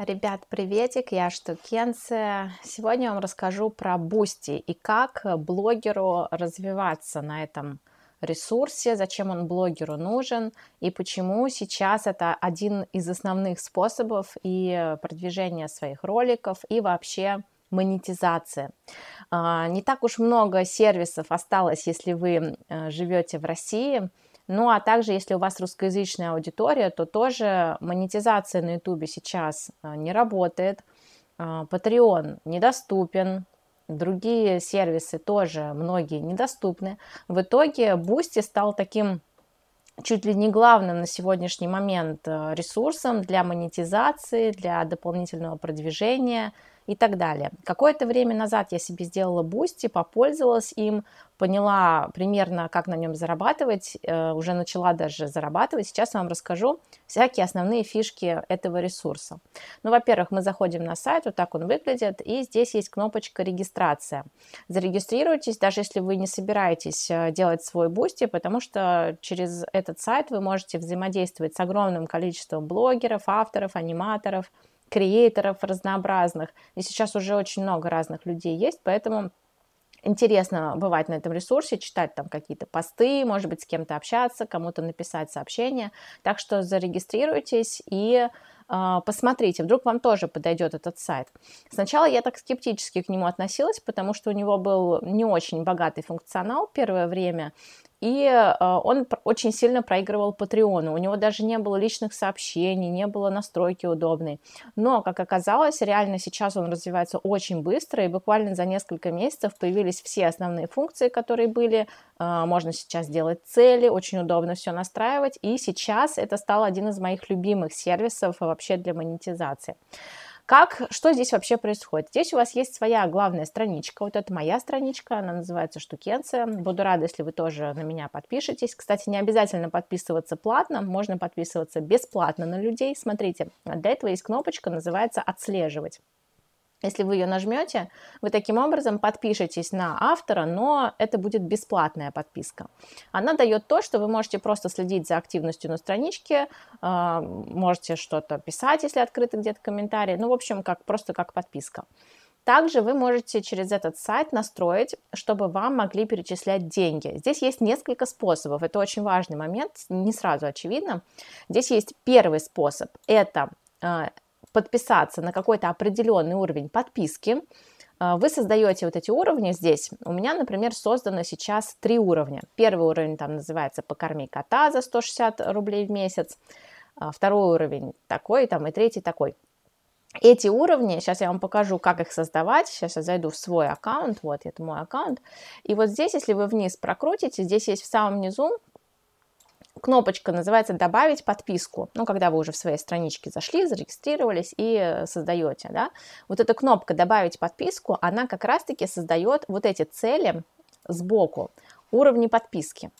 Ребят, приветик, я Штукенце. Сегодня я вам расскажу про Бусти и как блогеру развиваться на этом ресурсе, зачем он блогеру нужен и почему сейчас это один из основных способов и продвижения своих роликов и вообще монетизации. А, не так уж много сервисов осталось, если вы э, живете в России – ну а также, если у вас русскоязычная аудитория, то тоже монетизация на Ютубе сейчас а, не работает. Patreon а, недоступен, другие сервисы тоже многие недоступны. В итоге Бусти стал таким чуть ли не главным на сегодняшний момент а, ресурсом для монетизации, для дополнительного продвижения – и так далее. Какое-то время назад я себе сделала бусти, попользовалась им, поняла примерно, как на нем зарабатывать, э, уже начала даже зарабатывать. Сейчас вам расскажу всякие основные фишки этого ресурса. Ну, во-первых, мы заходим на сайт, вот так он выглядит, и здесь есть кнопочка «Регистрация». Зарегистрируйтесь, даже если вы не собираетесь э, делать свой бусти, потому что через этот сайт вы можете взаимодействовать с огромным количеством блогеров, авторов, аниматоров, креаторов разнообразных. И сейчас уже очень много разных людей есть, поэтому интересно бывать на этом ресурсе, читать там какие-то посты, может быть, с кем-то общаться, кому-то написать сообщение. Так что зарегистрируйтесь и а, посмотрите, вдруг вам тоже подойдет этот сайт. Сначала я так скептически к нему относилась, потому что у него был не очень богатый функционал первое время, и а, он очень сильно проигрывал Патреону. У него даже не было личных сообщений, не было настройки удобной. Но, как оказалось, реально сейчас он развивается очень быстро, и буквально за несколько месяцев появились все основные функции, которые были. А, можно сейчас делать цели, очень удобно все настраивать. И сейчас это стал один из моих любимых сервисов вообще вообще для монетизации. Как, что здесь вообще происходит? Здесь у вас есть своя главная страничка. Вот это моя страничка, она называется «Штукенция». Буду рада, если вы тоже на меня подпишетесь. Кстати, не обязательно подписываться платно, можно подписываться бесплатно на людей. Смотрите, для этого есть кнопочка, называется «Отслеживать». Если вы ее нажмете, вы таким образом подпишетесь на автора, но это будет бесплатная подписка. Она дает то, что вы можете просто следить за активностью на страничке, а, можете что-то писать, если открыты где-то комментарии, ну, в общем, как, просто как подписка. Также вы можете через этот сайт настроить, чтобы вам могли перечислять деньги. Здесь есть несколько способов. Это очень важный момент, не сразу очевидно. Здесь есть первый способ. Это а, подписаться на какой-то определенный уровень подписки, а, вы создаете вот эти уровни здесь. У меня, например, создано сейчас три уровня. Первый уровень там называется «Покорми кота» за 160 рублей в месяц. А, второй уровень такой, там, и третий такой. Эти уровни, сейчас я вам покажу, как их создавать. Сейчас я зайду в свой аккаунт, вот это мой аккаунт. И вот здесь, если вы вниз прокрутите, здесь есть в самом низу кнопочка называется «Добавить подписку». Ну, когда вы уже в своей страничке зашли, зарегистрировались и э, создаете, да. Вот эта кнопка «Добавить подписку», она как раз-таки создает вот эти цели сбоку, уровни подписки.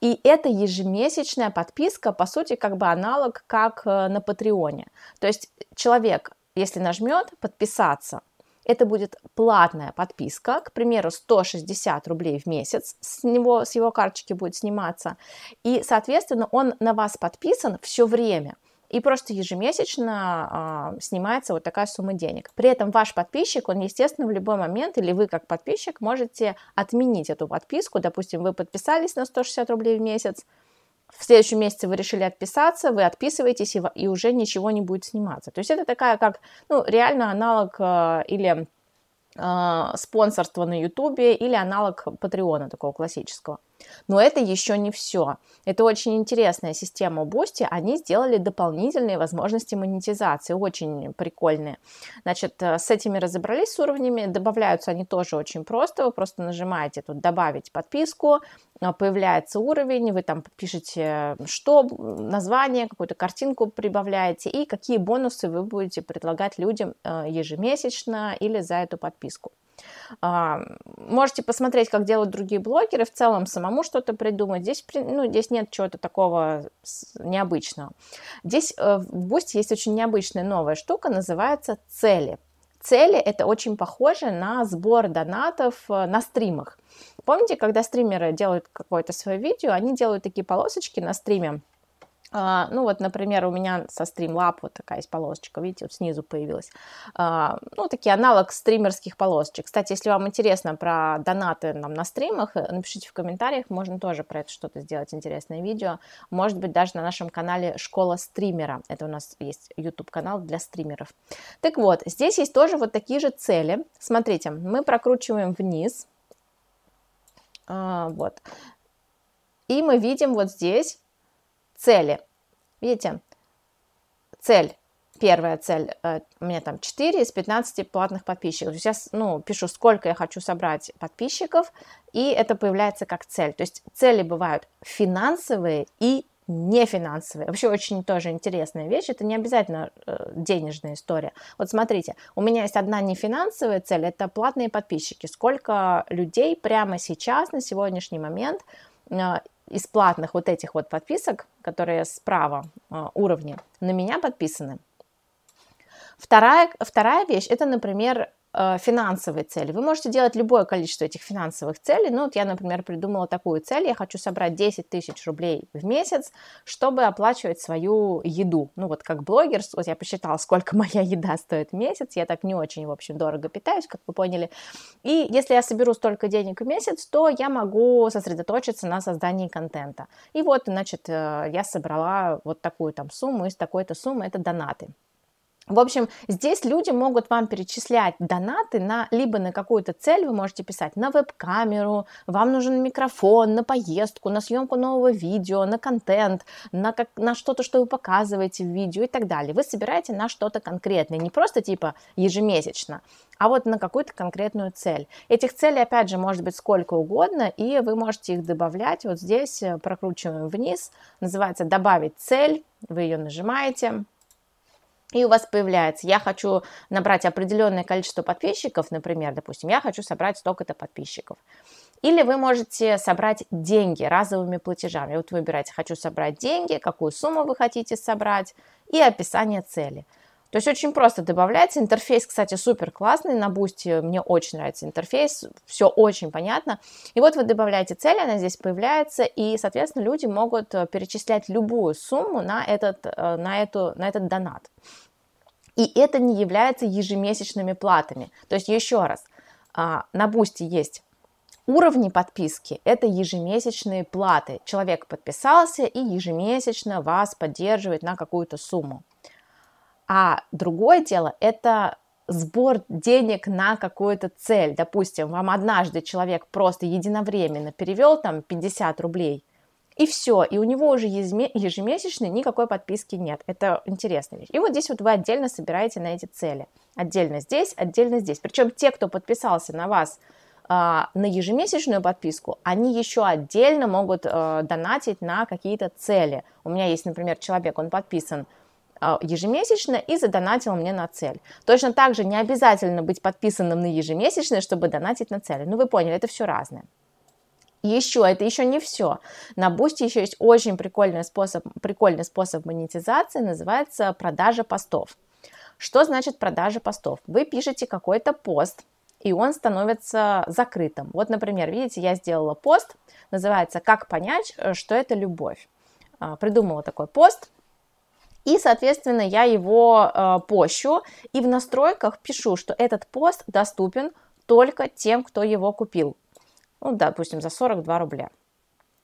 И это ежемесячная подписка, по сути, как бы аналог, как э, на Патреоне. То есть человек, если нажмет «Подписаться», это будет платная подписка, к примеру, 160 рублей в месяц с него, с его карточки будет сниматься. И, соответственно, он на вас подписан все время. И просто ежемесячно э, снимается вот такая сумма денег. При этом ваш подписчик, он, естественно, в любой момент, или вы как подписчик можете отменить эту подписку. Допустим, вы подписались на 160 рублей в месяц, в следующем месяце вы решили отписаться, вы отписываетесь, и, и уже ничего не будет сниматься. То есть это такая как, ну, реально аналог э, или э, спонсорства на Ютубе, или аналог Патреона такого классического. Но это еще не все. Это очень интересная система Boosty. Они сделали дополнительные возможности монетизации, очень прикольные. Значит, э, с этими разобрались, с уровнями. Добавляются они тоже очень просто. Вы просто нажимаете тут «Добавить подписку», э, появляется уровень, вы там пишете что, название, какую-то картинку прибавляете и какие бонусы вы будете предлагать людям э, ежемесячно или за эту подписку. А, можете посмотреть, как делают другие блогеры, в целом самому что-то придумать. Здесь, ну, здесь нет чего-то такого необычного. Здесь э, в Бусте есть очень необычная новая штука, называется цели. Цели это очень похоже на сбор донатов э, на стримах. Помните, когда стримеры делают какое-то свое видео, они делают такие полосочки на стриме, а, ну вот, например, у меня со StreamLab вот такая есть полосочка, видите, вот снизу появилась. А, ну, такие аналог стримерских полосочек. Кстати, если вам интересно про донаты нам на стримах, э, напишите в комментариях, можно тоже про это что-то сделать, интересное видео. Может быть, даже на нашем канале «Школа стримера». Это у нас есть YouTube-канал для стримеров. Так вот, здесь есть тоже вот такие же цели. Смотрите, мы прокручиваем вниз. А, вот. И мы видим вот здесь цели. Видите, цель, первая цель, э, у меня там 4 из 15 платных подписчиков. Сейчас, ну, пишу, сколько я хочу собрать подписчиков, и это появляется как цель. То есть цели бывают финансовые и нефинансовые. Вообще очень тоже интересная вещь. Это не обязательно э, денежная история. Вот смотрите, у меня есть одна нефинансовая цель, это платные подписчики. Сколько людей прямо сейчас, на сегодняшний момент, э, из платных вот этих вот подписок, которые справа а, уровня, на меня подписаны. Вторая, вторая вещь, это, например, Э, финансовые цели. Вы можете делать любое количество этих финансовых целей. Ну, вот я, например, придумала такую цель. Я хочу собрать 10 тысяч рублей в месяц, чтобы оплачивать свою еду. Ну, вот как блогер, вот я посчитала, сколько моя еда стоит в месяц. Я так не очень, в общем, дорого питаюсь, как вы поняли. И если я соберу столько денег в месяц, то я могу сосредоточиться на создании контента. И вот, значит, э, я собрала вот такую там сумму из такой-то суммы. Это донаты. В общем, здесь люди могут вам перечислять донаты на либо на какую-то цель, вы можете писать на веб-камеру, вам нужен микрофон, на поездку, на съемку нового видео, на контент, на, как, на что-то, что вы показываете в видео и так далее. Вы собираете на что-то конкретное, не просто типа ежемесячно, а вот на какую-то конкретную цель. Этих целей, опять же, может быть сколько угодно, и вы можете их добавлять. Вот здесь э, прокручиваем вниз, называется «Добавить цель», вы ее нажимаете – и у вас появляется, я хочу набрать определенное количество подписчиков, например, допустим, я хочу собрать столько-то подписчиков. Или вы можете собрать деньги разовыми платежами. Вот выбираете, хочу собрать деньги, какую сумму вы хотите собрать и описание цели. То есть очень просто добавляется. Интерфейс, кстати, супер классный. На Boosty мне очень нравится интерфейс. Все очень понятно. И вот вы добавляете цель, она здесь появляется. И, соответственно, люди могут э, перечислять любую сумму на этот, э, на эту, на этот донат. И это не является ежемесячными платами. То есть еще раз, а, на Бусти есть уровни подписки – это ежемесячные платы. Человек подписался и ежемесячно вас поддерживает на какую-то сумму. А другое дело – это сбор денег на какую-то цель. Допустим, вам однажды человек просто единовременно перевел там 50 рублей – и все, и у него уже ежемесячный никакой подписки нет. Это интересная вещь. И вот здесь вот вы отдельно собираете на эти цели. Отдельно здесь, отдельно здесь. Причем те, кто подписался на вас а, на ежемесячную подписку, они еще отдельно могут э, донатить на какие-то цели. У меня есть, например, человек, он подписан а, ежемесячно и задонатил мне на цель. Точно так же не обязательно быть подписанным на ежемесячное, чтобы донатить на цели. Ну, вы поняли, это все разное. Еще, это еще не все. На Boosty еще есть очень прикольный способ, прикольный способ монетизации, называется продажа постов. Что значит продажа постов? Вы пишете какой-то пост, и он становится закрытым. Вот, например, видите, я сделала пост, называется «Как понять, э, что это любовь». А, придумала такой пост, и, соответственно, я его э, пощу, и в настройках пишу, что этот пост доступен только тем, кто его купил ну, допустим, за 42 рубля.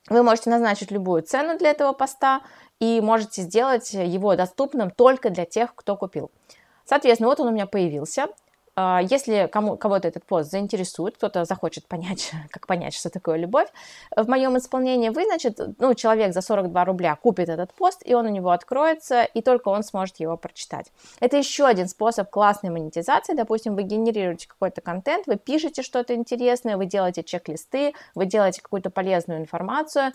Вы можете назначить любую цену для этого поста и можете сделать его доступным только для тех, кто купил. Соответственно, вот он у меня появился. А, если кому, кого-то этот пост заинтересует, кто-то захочет понять, как понять, что такое любовь, в моем исполнении вы, значит, ну, человек за 42 рубля купит этот пост, и он у него откроется, и только он сможет его прочитать. Это еще один способ классной монетизации. Допустим, вы генерируете какой-то контент, вы пишете что-то интересное, вы делаете чек-листы, вы делаете какую-то полезную информацию,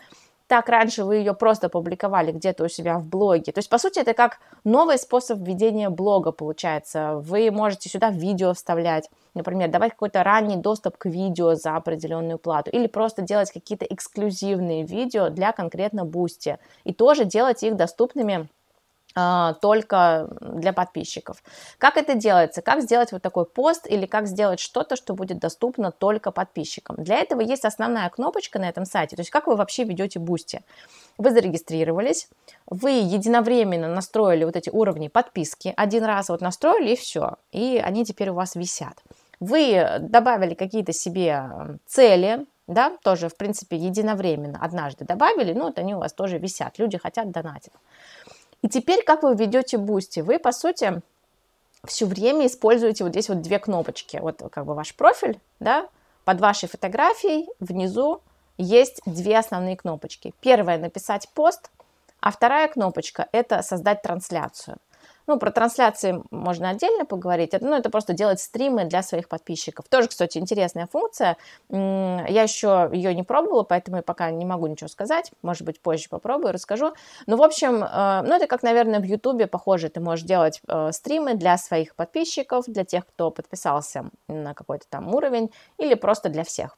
так раньше вы ее просто публиковали где-то у себя в блоге. То есть, по сути, это как новый способ ведения блога получается. Вы можете сюда видео вставлять, например, давать какой-то ранний доступ к видео за определенную плату или просто делать какие-то эксклюзивные видео для конкретно Бусти и тоже делать их доступными а, только для подписчиков. Как это делается? Как сделать вот такой пост или как сделать что-то, что будет доступно только подписчикам? Для этого есть основная кнопочка на этом сайте. То есть как вы вообще ведете Бусти? Вы зарегистрировались, вы единовременно настроили вот эти уровни подписки, один раз вот настроили и все, и они теперь у вас висят. Вы добавили какие-то себе цели, да, тоже, в принципе, единовременно однажды добавили, ну, вот они у вас тоже висят, люди хотят донатить. И теперь, как вы ведете Бусти, вы, по сути, все время используете вот здесь вот две кнопочки. Вот как бы ваш профиль, да, под вашей фотографией внизу есть две основные кнопочки. Первая – написать пост, а вторая кнопочка – это создать трансляцию. Ну, про трансляции можно отдельно поговорить. ну, это просто делать стримы для своих подписчиков. Тоже, кстати, интересная функция. Я еще ее не пробовала, поэтому я пока не могу ничего сказать. Может быть, позже попробую, расскажу. Ну, в общем, э, ну, это как, наверное, в Ютубе похоже. Ты можешь делать э, стримы для своих подписчиков, для тех, кто подписался на какой-то там уровень, или просто для всех.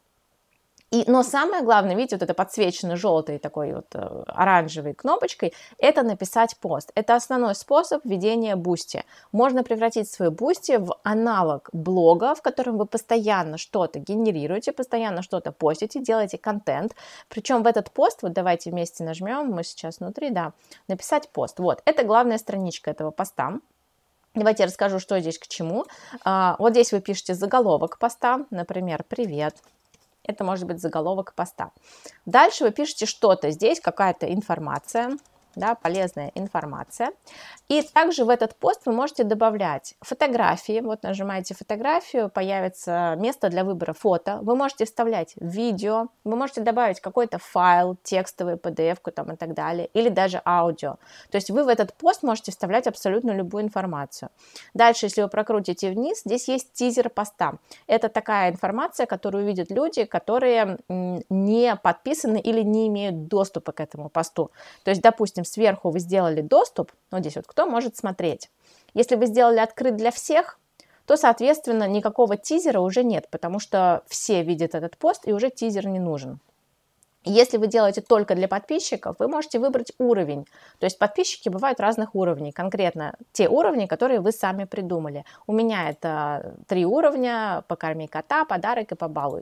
И, но самое главное, видите, вот это подсвечено желтой такой вот э, оранжевой кнопочкой, это написать пост. Это основной способ ведения бусти. Можно превратить свой бусти в аналог блога, в котором вы постоянно что-то генерируете, постоянно что-то постите, делаете контент. Причем в этот пост, вот давайте вместе нажмем, мы сейчас внутри, да, написать пост. Вот, это главная страничка этого поста. Давайте я расскажу, что здесь к чему. А, вот здесь вы пишете заголовок поста, например, «Привет», это может быть заголовок поста. Дальше вы пишете что-то. Здесь какая-то информация да, полезная информация. И также в этот пост вы можете добавлять фотографии. Вот нажимаете фотографию, появится место для выбора фото. Вы можете вставлять видео, вы можете добавить какой-то файл, текстовый, PDF-ку там и так далее, или даже аудио. То есть вы в этот пост можете вставлять абсолютно любую информацию. Дальше, если вы прокрутите вниз, здесь есть тизер поста. Это такая информация, которую видят люди, которые не подписаны или не имеют доступа к этому посту. То есть, допустим, сверху вы сделали доступ, ну, вот здесь вот кто может смотреть. Если вы сделали открыт для всех, то, соответственно, никакого тизера уже нет, потому что все видят этот пост, и уже тизер не нужен. Если вы делаете только для подписчиков, вы можете выбрать уровень. То есть подписчики бывают разных уровней, конкретно те уровни, которые вы сами придумали. У меня это три уровня, покорми кота, подарок и побалуй.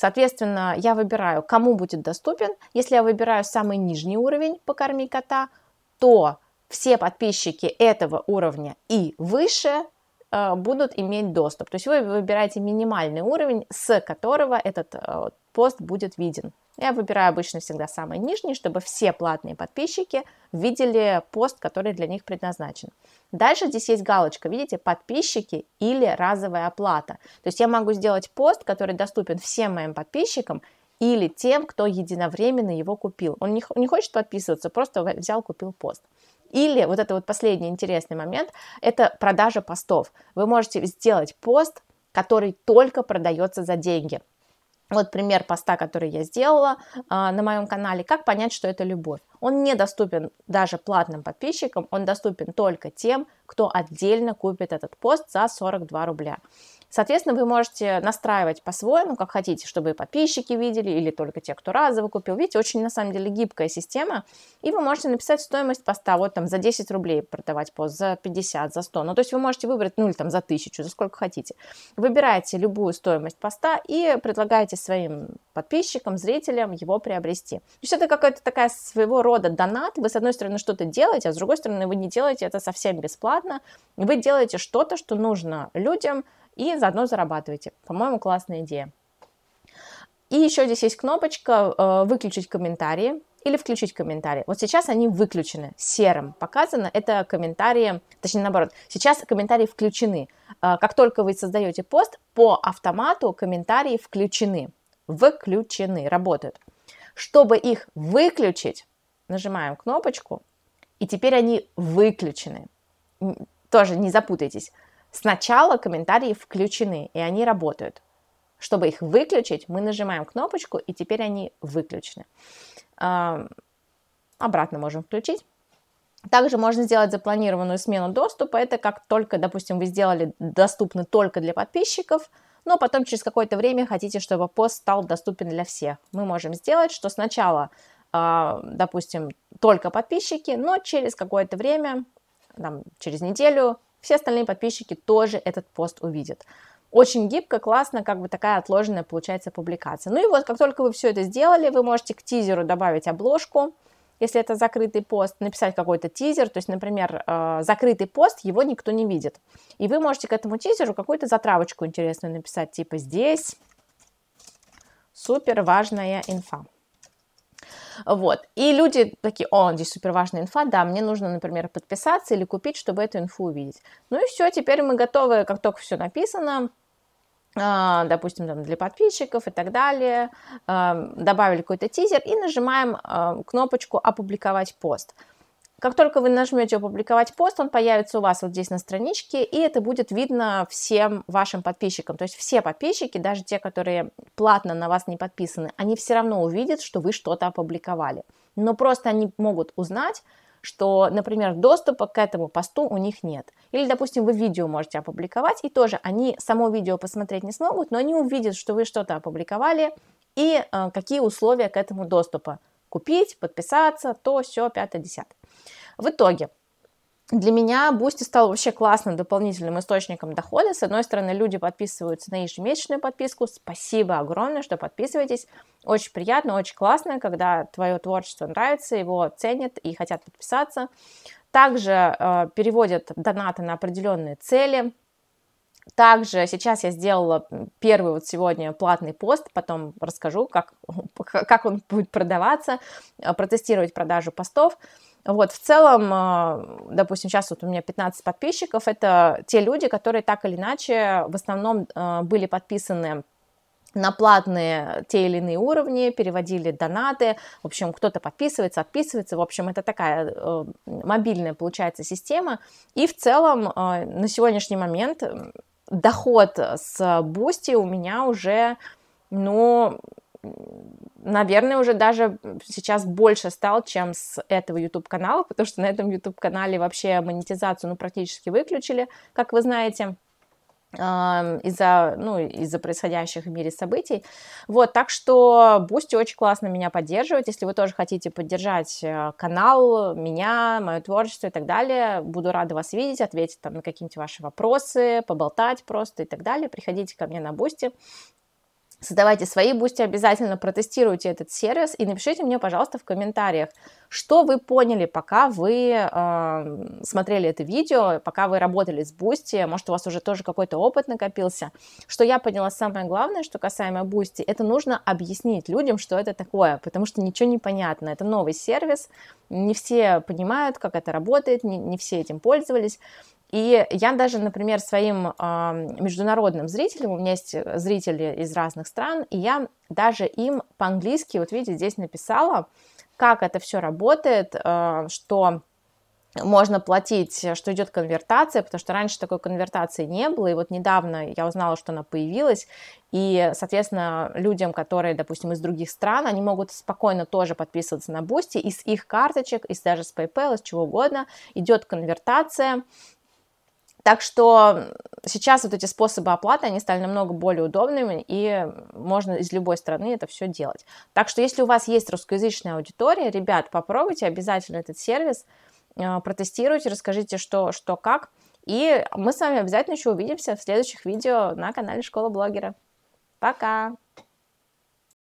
Соответственно, я выбираю, кому будет доступен. Если я выбираю самый нижний уровень «Покорми кота», то все подписчики этого уровня и выше э, будут иметь доступ. То есть вы выбираете минимальный уровень, с которого этот э, пост будет виден. Я выбираю обычно всегда самый нижний, чтобы все платные подписчики видели пост, который для них предназначен. Дальше здесь есть галочка, видите, подписчики или разовая оплата. То есть я могу сделать пост, который доступен всем моим подписчикам или тем, кто единовременно его купил. Он не, не хочет подписываться, просто взял, купил пост. Или вот это вот последний интересный момент, это продажа постов. Вы можете сделать пост, который только продается за деньги. Вот пример поста, который я сделала э, на моем канале «Как понять, что это любовь». Он недоступен даже платным подписчикам, он доступен только тем, кто отдельно купит этот пост за 42 рубля. Соответственно, вы можете настраивать по-своему, как хотите, чтобы и подписчики видели, или только те, кто разово купил. Видите, очень, на самом деле, гибкая система. И вы можете написать стоимость поста, вот там за 10 рублей продавать пост, за 50, за 100. Ну, то есть вы можете выбрать, ну, или там за 1000, за сколько хотите. Выбираете любую стоимость поста и предлагаете своим подписчикам, зрителям его приобрести. То есть это какая-то такая своего рода донат. Вы, с одной стороны, что-то делаете, а с другой стороны, вы не делаете это совсем бесплатно, бесплатно. Вы делаете что-то, что нужно людям, и заодно зарабатываете. По-моему, классная идея. И еще здесь есть кнопочка э, «Выключить комментарии» или «Включить комментарии». Вот сейчас они выключены, серым показано. Это комментарии, точнее наоборот, сейчас комментарии включены. Э, как только вы создаете пост, по автомату комментарии включены. Выключены, работают. Чтобы их выключить, нажимаем кнопочку, и теперь они выключены тоже не запутайтесь, сначала комментарии включены, и они работают. Чтобы их выключить, мы нажимаем кнопочку, и теперь они выключены. Обратно можем включить. Также можно сделать запланированную смену доступа. Это как только, допустим, вы сделали доступны только для подписчиков, но потом через какое-то время хотите, чтобы пост стал доступен для всех. Мы можем сделать, что сначала, а, допустим, только подписчики, но через какое-то время там, через неделю, все остальные подписчики тоже этот пост увидят. Очень гибко, классно, как бы такая отложенная получается публикация. Ну и вот, как только вы все это сделали, вы можете к тизеру добавить обложку, если это закрытый пост, написать какой-то тизер, то есть, например, э, закрытый пост, его никто не видит. И вы можете к этому тизеру какую-то затравочку интересную написать, типа здесь супер важная инфа. Вот. И люди такие, о, здесь супер важная инфа, да, мне нужно, например, подписаться или купить, чтобы эту инфу увидеть. Ну и все, теперь мы готовы, как только все написано, а, допустим, там, для подписчиков и так далее, а, добавили какой-то тизер и нажимаем а, кнопочку «Опубликовать пост». Как только вы нажмете «Опубликовать пост», он появится у вас вот здесь на страничке, и это будет видно всем вашим подписчикам. То есть все подписчики, даже те, которые платно на вас не подписаны, они все равно увидят, что вы что-то опубликовали. Но просто они могут узнать, что, например, доступа к этому посту у них нет. Или, допустим, вы видео можете опубликовать, и тоже они само видео посмотреть не смогут, но они увидят, что вы что-то опубликовали и э, какие условия к этому доступа купить, подписаться, то, все, 5-10. В итоге, для меня Boosty стал вообще классным дополнительным источником дохода. С одной стороны, люди подписываются на ежемесячную подписку. Спасибо огромное, что подписываетесь. Очень приятно, очень классно, когда твое творчество нравится, его ценят и хотят подписаться. Также э, переводят донаты на определенные цели. Также сейчас я сделала первый вот сегодня платный пост, потом расскажу, как, как он будет продаваться, э, протестировать продажу постов. Вот, в целом, э, допустим, сейчас вот у меня 15 подписчиков, это те люди, которые так или иначе в основном э, были подписаны на платные те или иные уровни, переводили донаты, в общем, кто-то подписывается, отписывается, в общем, это такая э, мобильная, получается, система, и в целом э, на сегодняшний момент доход э, с Бусти у меня уже, ну, наверное, уже даже сейчас больше стал, чем с этого YouTube-канала, потому что на этом YouTube-канале вообще монетизацию, ну, практически выключили, как вы знаете из-за ну, из происходящих в мире событий. Вот, так что Бусти очень классно меня поддерживает. Если вы тоже хотите поддержать э, канал, меня, мое творчество и так далее, буду рада вас видеть, ответить там на какие-нибудь ваши вопросы, поболтать просто и так далее. Приходите ко мне на Бусти. Создавайте свои бусти, обязательно протестируйте этот сервис и напишите мне, пожалуйста, в комментариях, что вы поняли, пока вы э, смотрели это видео, пока вы работали с бусти, может, у вас уже тоже какой-то опыт накопился. Что я поняла самое главное, что касаемо бусти, это нужно объяснить людям, что это такое, потому что ничего не понятно. Это новый сервис, не все понимают, как это работает, не, не все этим пользовались. И я даже, например, своим международным зрителям, у меня есть э, зрители из разных стран, и я даже им по-английски, вот видите, здесь написала, как это все работает, э, что можно платить, э, что идет конвертация, потому что раньше такой конвертации не было, и вот недавно я узнала, что она появилась, и, соответственно, людям, которые, допустим, из других стран, они могут спокойно тоже подписываться на Бусти, из их карточек, из даже с PayPal, из чего угодно, идет конвертация, так что сейчас вот эти способы оплаты, они стали намного более удобными, и можно из любой страны это все делать. Так что если у вас есть русскоязычная аудитория, ребят, попробуйте обязательно этот сервис, а, протестируйте, расскажите, что, что как. И мы с вами обязательно еще увидимся в следующих видео на канале Школа Блогера. Пока!